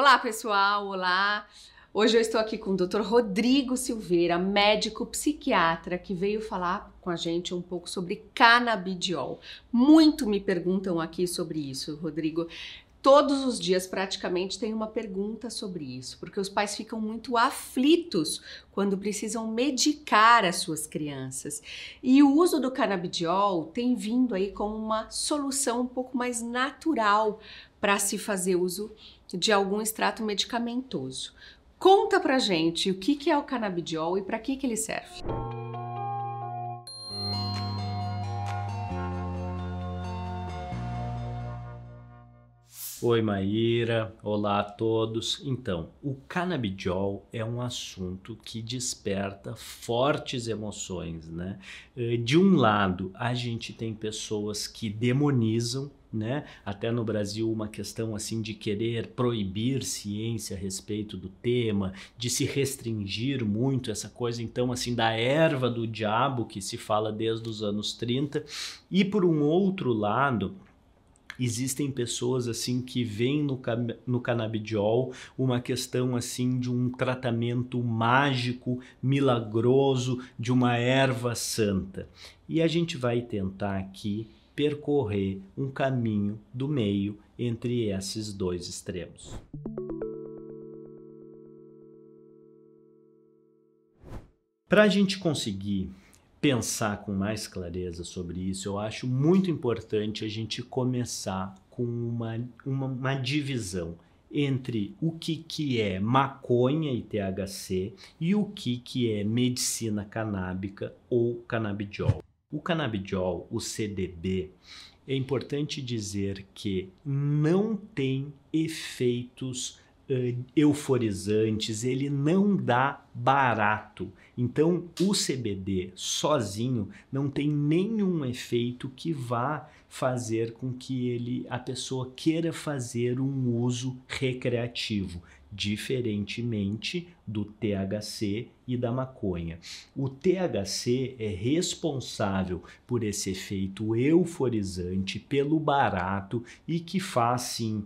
Olá, pessoal! Olá! Hoje eu estou aqui com o Dr. Rodrigo Silveira, médico psiquiatra, que veio falar com a gente um pouco sobre canabidiol. Muito me perguntam aqui sobre isso, Rodrigo. Todos os dias, praticamente, tem uma pergunta sobre isso, porque os pais ficam muito aflitos quando precisam medicar as suas crianças. E o uso do canabidiol tem vindo aí como uma solução um pouco mais natural para se fazer uso de algum extrato medicamentoso. Conta pra gente o que, que é o canabidiol e para que, que ele serve. Oi, Maíra. Olá a todos. Então, o canabidiol é um assunto que desperta fortes emoções, né? Eh, de um lado, a gente tem pessoas que demonizam né? Até no Brasil uma questão assim de querer proibir ciência a respeito do tema, de se restringir muito essa coisa então assim da erva do diabo que se fala desde os anos 30. E por um outro lado, existem pessoas assim que veem no, no canabidiol uma questão assim de um tratamento mágico, milagroso, de uma erva santa. E a gente vai tentar aqui percorrer um caminho do meio entre esses dois extremos. Para a gente conseguir pensar com mais clareza sobre isso, eu acho muito importante a gente começar com uma, uma, uma, divisão entre o que, que é maconha e THC e o que, que é medicina canábica ou canabidiol. O canabidiol, o CDB, é importante dizer que não tem efeitos eh, euforizantes, ele não dá barato. Então, o CBD sozinho não tem nenhum efeito que vá fazer com que ele a pessoa queira fazer um uso recreativo diferentemente do THC e da maconha. O THC é responsável por esse efeito euforizante, pelo barato e que faz sim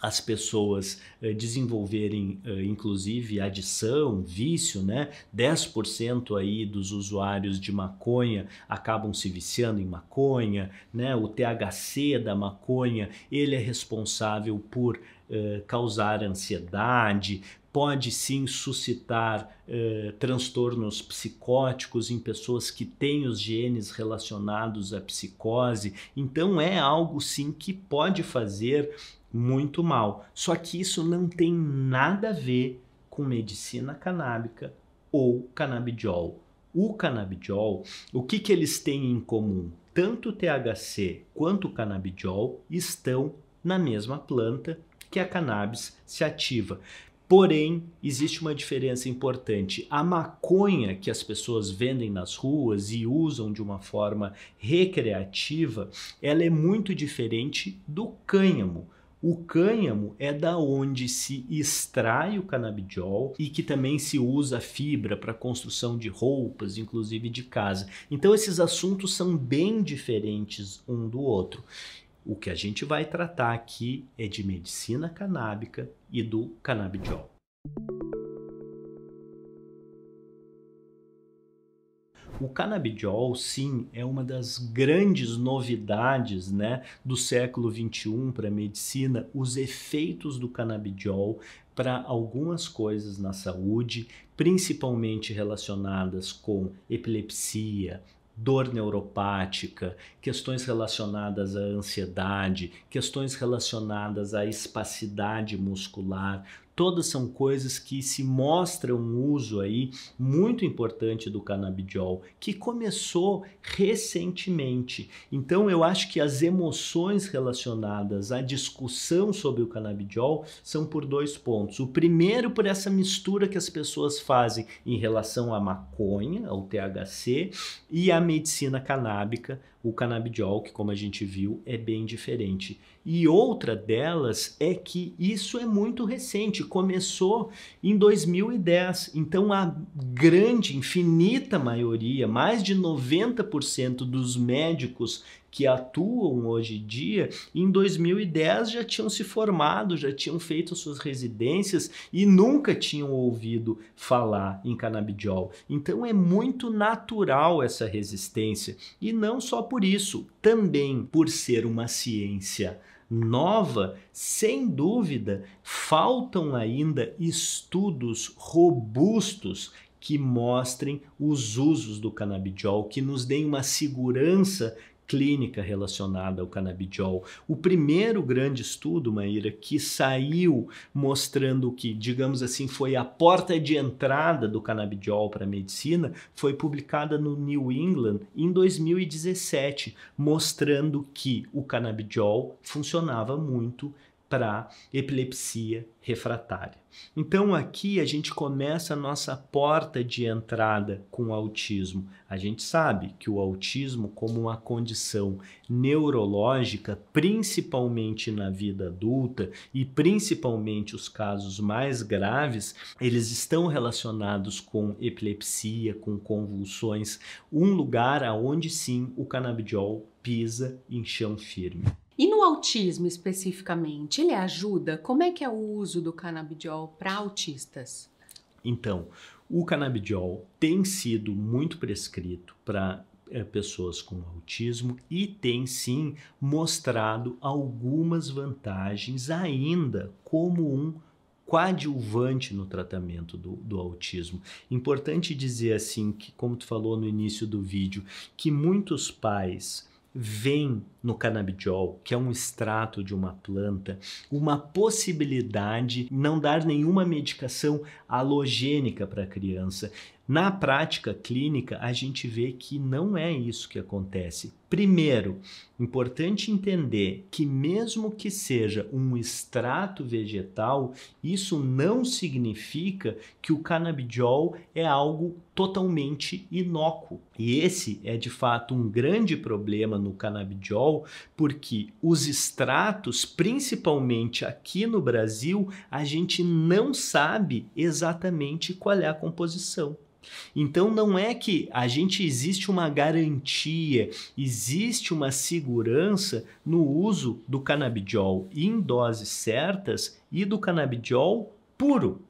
as pessoas eh, desenvolverem eh, inclusive adição, vício, né? 10% aí dos usuários de maconha acabam se viciando em maconha, né? O THC da maconha, ele é responsável por eh, causar ansiedade, pode sim suscitar eh, transtornos psicóticos em pessoas que têm os genes relacionados à psicose. Então, é algo sim que pode fazer muito mal. Só que isso não tem nada a ver com medicina canábica ou canabidiol. O canabidiol, o que, que eles têm em comum? Tanto o THC quanto o canabidiol estão na mesma planta que a cannabis se ativa. Porém, existe uma diferença importante. A maconha que as pessoas vendem nas ruas e usam de uma forma recreativa, ela é muito diferente do cânhamo. O cânhamo é da onde se extrai o canabidiol e que também se usa fibra para construção de roupas, inclusive de casa. Então esses assuntos são bem diferentes um do outro. O que a gente vai tratar aqui é de medicina canábica e do canabidiol. O canabidiol, sim, é uma das grandes novidades né, do século XXI para a medicina, os efeitos do canabidiol para algumas coisas na saúde, principalmente relacionadas com epilepsia, dor neuropática, questões relacionadas à ansiedade, questões relacionadas à espacidade muscular, todas são coisas que se mostra um uso aí muito importante do canabidiol, que começou recentemente. Então eu acho que as emoções relacionadas à discussão sobre o canabidiol são por dois pontos. O primeiro por essa mistura que as pessoas fazem em relação à maconha, ao THC e à medicina canábica, o canabidiol, que como a gente viu, é bem diferente. E outra delas é que isso é muito recente, começou em 2010. Então a grande, infinita maioria, mais de 90% dos médicos que atuam hoje em dia, em 2010 já tinham se formado, já tinham feito suas residências e nunca tinham ouvido falar em canabidiol. Então é muito natural essa resistência. E não só por isso, também por ser uma ciência nova, sem dúvida, faltam ainda estudos robustos que mostrem os usos do canabidiol, que nos deem uma segurança clínica relacionada ao canabidiol. O primeiro grande estudo, Maíra, que saiu mostrando que, digamos assim, foi a porta de entrada do canabidiol para a medicina, foi publicada no New England em 2017, mostrando que o canabidiol funcionava muito para epilepsia refratária. Então aqui a gente começa a nossa porta de entrada com o autismo. A gente sabe que o autismo, como uma condição neurológica, principalmente na vida adulta e principalmente os casos mais graves, eles estão relacionados com epilepsia, com convulsões, um lugar aonde sim o canabidiol pisa em chão firme. E no autismo especificamente, ele ajuda? Como é que é o uso do canabidiol para autistas? Então, o canabidiol tem sido muito prescrito para é, eh, pessoas com autismo e tem sim mostrado algumas vantagens ainda como um coadjuvante no tratamento do, do, autismo. Importante dizer assim que, como tu falou no início do vídeo, que muitos pais vem no canabidiol, que é um extrato de uma planta, uma possibilidade não dar nenhuma medicação halogênica para a criança. Na prática clínica, a gente vê que não é isso que acontece. Primeiro, importante entender que, mesmo que seja um extrato vegetal, isso não significa que o canabidiol é algo totalmente inócuo. E esse é de fato um grande problema no canabidiol, porque os extratos, principalmente aqui no Brasil, a gente não sabe exatamente qual é a composição. Então não é que a gente existe uma garantia, existe existe uma segurança no uso do canabidiol em doses certas e do canabidiol puro.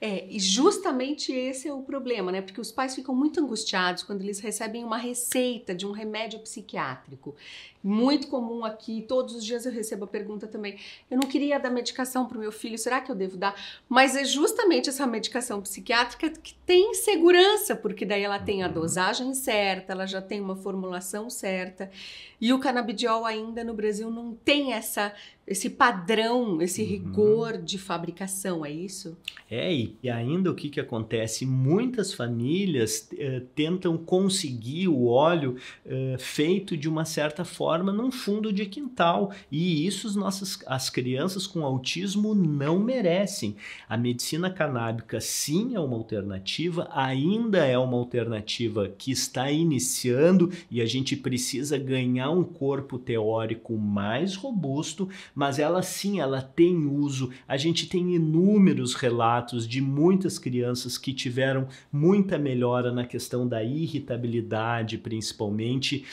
É, e justamente esse é o problema, né? Porque os pais ficam muito angustiados quando eles recebem uma receita de um remédio psiquiátrico. Muito comum aqui, todos os dias eu recebo a pergunta também: eu não queria dar medicação para o meu filho, será que eu devo dar? Mas é justamente essa medicação psiquiátrica que tem segurança, porque daí ela tem a dosagem certa, ela já tem uma formulação certa. E o canabidiol ainda no Brasil não tem essa esse padrão, esse uhum. rigor de fabricação, é isso? É, e ainda o que, que acontece? Muitas famílias uh, tentam conseguir o óleo uh, feito de uma certa forma num fundo de quintal, e isso as, nossas, as crianças com autismo não merecem. A medicina canábica, sim, é uma alternativa, ainda é uma alternativa que está iniciando e a gente precisa ganhar um corpo teórico mais robusto mas ela sim, ela tem uso. A gente tem inúmeros relatos de muitas crianças que tiveram muita melhora na questão da irritabilidade, principalmente.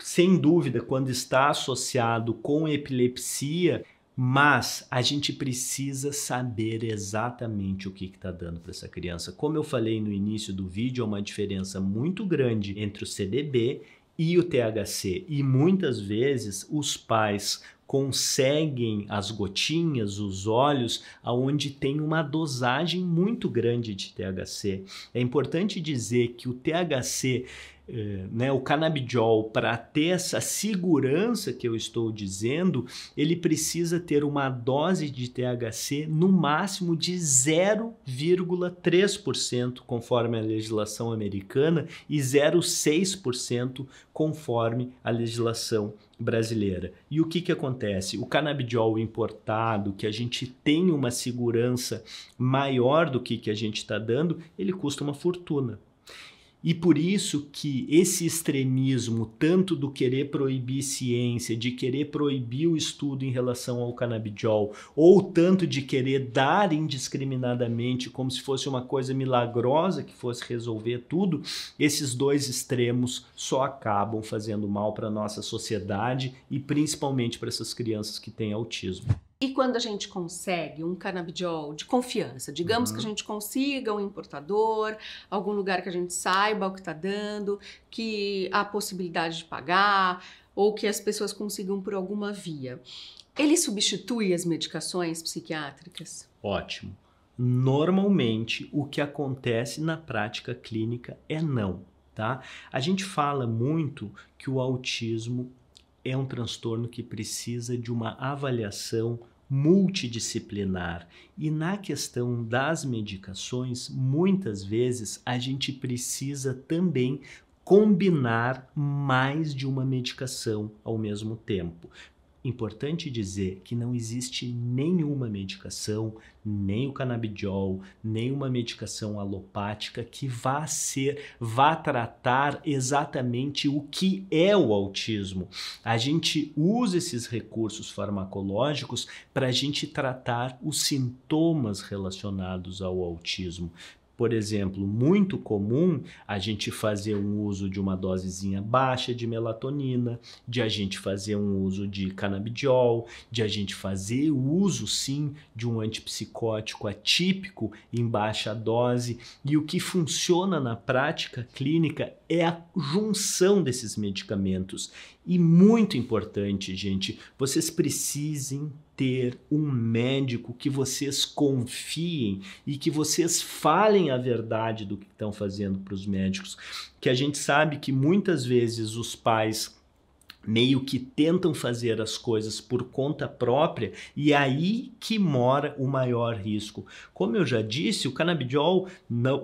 Sem dúvida, quando está associado com epilepsia, mas a gente precisa saber exatamente o que está dando para essa criança. Como eu falei no início do vídeo, é uma diferença muito grande entre o CDB e o THC. E muitas vezes os pais conseguem as gotinhas, os olhos, aonde tem uma dosagem muito grande de THC. É importante dizer que o THC eh, né, o canabidiol, para ter essa segurança que eu estou dizendo, ele precisa ter uma dose de THC no máximo de 0,3%, conforme a legislação americana, e 0,6%, conforme a legislação brasileira. E o que, que acontece? O canabidiol importado, que a gente tem uma segurança maior do que, que a gente está dando, ele custa uma fortuna. E por isso que esse extremismo, tanto do querer proibir ciência, de querer proibir o estudo em relação ao canabidiol, ou tanto de querer dar indiscriminadamente, como se fosse uma coisa milagrosa que fosse resolver tudo, esses dois extremos só acabam fazendo mal para a nossa sociedade e principalmente para essas crianças que têm autismo. E quando a gente consegue um canabidiol de confiança, digamos uhum. que a uhum. gente consiga um importador, algum lugar que a gente saiba o que está dando, que há possibilidade de pagar, ou que as pessoas consigam por alguma via, ele substitui as medicações psiquiátricas? Ótimo. Normalmente, o que acontece na prática clínica é não. Tá? A gente fala muito que o autismo é um transtorno que precisa de uma avaliação multidisciplinar. E na questão das medicações, muitas vezes a gente precisa também combinar mais de uma medicação ao mesmo tempo, Importante dizer que não existe nenhuma medicação, nem o canabidiol, nenhuma medicação alopática que vá ser, vá tratar exatamente o que é o autismo. A gente usa esses recursos farmacológicos para a gente tratar os sintomas relacionados ao autismo, por exemplo, muito comum a gente fazer um uso de uma dosezinha baixa de melatonina, de a gente fazer um uso de canabidiol, de a gente fazer o uso sim de um antipsicótico atípico em baixa dose. E o que funciona na prática clínica é a junção desses medicamentos. E muito importante, gente, vocês precisem ter um médico que vocês confiem e que vocês falem a verdade do que estão fazendo para os médicos. Que a gente sabe que muitas vezes os pais meio que tentam fazer as coisas por conta própria e aí que mora o maior risco. Como eu já disse, o canabidiol,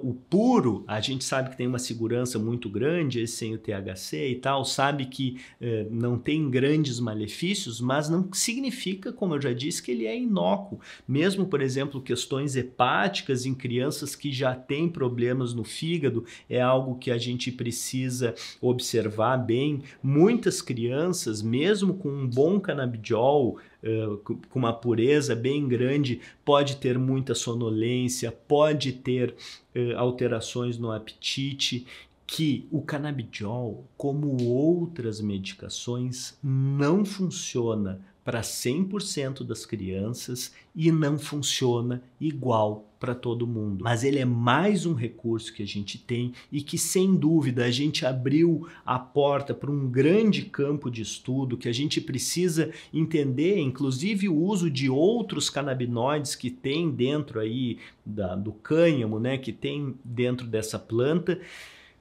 o puro, a gente sabe que tem uma segurança muito grande, esse sem o THC e tal, sabe que eh, não tem grandes malefícios, mas não significa, como eu já disse, que ele é inócuo. Mesmo, por exemplo, questões hepáticas em crianças que já têm problemas no fígado, é algo que a gente precisa observar bem. Muitas crianças crianças, mesmo com um bom canabidiol, eh, com uma pureza bem grande, pode ter muita sonolência, pode ter eh, alterações no apetite, que o canabidiol, como outras medicações, não funciona para 100% das crianças e não funciona igual para todo mundo. Mas ele é mais um recurso que a gente tem e que, sem dúvida, a gente abriu a porta para um grande campo de estudo que a gente precisa entender, inclusive o uso de outros canabinoides que tem dentro aí da, do cânhamo, né, que tem dentro dessa planta,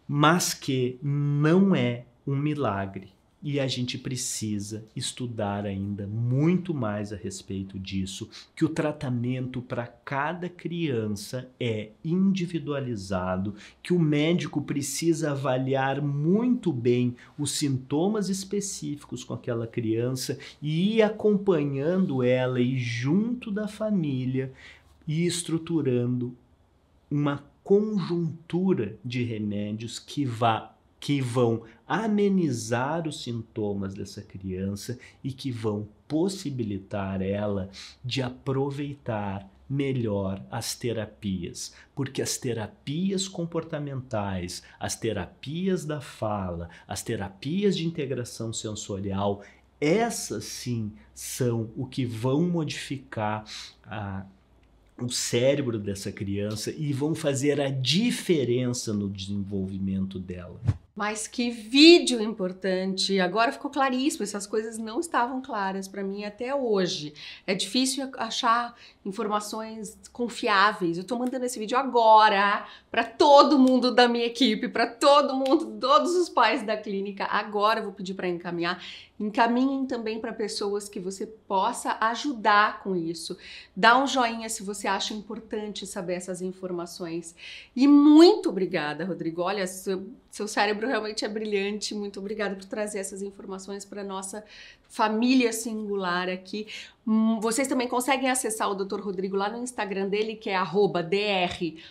mas que não é um milagre e a gente precisa estudar ainda muito mais a respeito disso, que o tratamento para cada criança é individualizado, que o médico precisa avaliar muito bem os sintomas específicos com aquela criança e ir acompanhando ela e junto da família e estruturando uma conjuntura de remédios que vá que vão amenizar os sintomas dessa criança e que vão possibilitar ela de aproveitar melhor as terapias, porque as terapias comportamentais, as terapias da fala, as terapias de integração sensorial, essas sim são o que vão modificar a o cérebro dessa criança e vão fazer a diferença no desenvolvimento dela. Mas que vídeo importante! Agora ficou claríssimo, essas coisas não estavam claras para mim até hoje. É difícil achar informações confiáveis. Eu estou mandando esse vídeo agora para todo mundo da minha equipe, para todo mundo, todos os pais da clínica. Agora eu vou pedir para encaminhar. Encaminhem também para pessoas que você possa ajudar com isso. Dá um joinha se você acha importante saber essas informações. E muito obrigada, Rodrigo. Olha, seu, seu cérebro realmente é brilhante. Muito obrigada por trazer essas informações para nossa família singular aqui. Hum, vocês também conseguem acessar o Dr. Rodrigo lá no Instagram dele, que é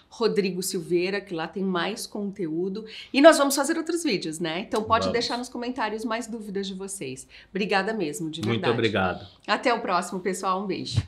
drrodrigosilveira, que lá tem mais conteúdo. E nós vamos fazer outros vídeos, né? Então pode vamos. deixar nos comentários mais dúvidas de vocês. Obrigada mesmo, de verdade. Muito obrigado. Até o próximo, pessoal. Um beijo.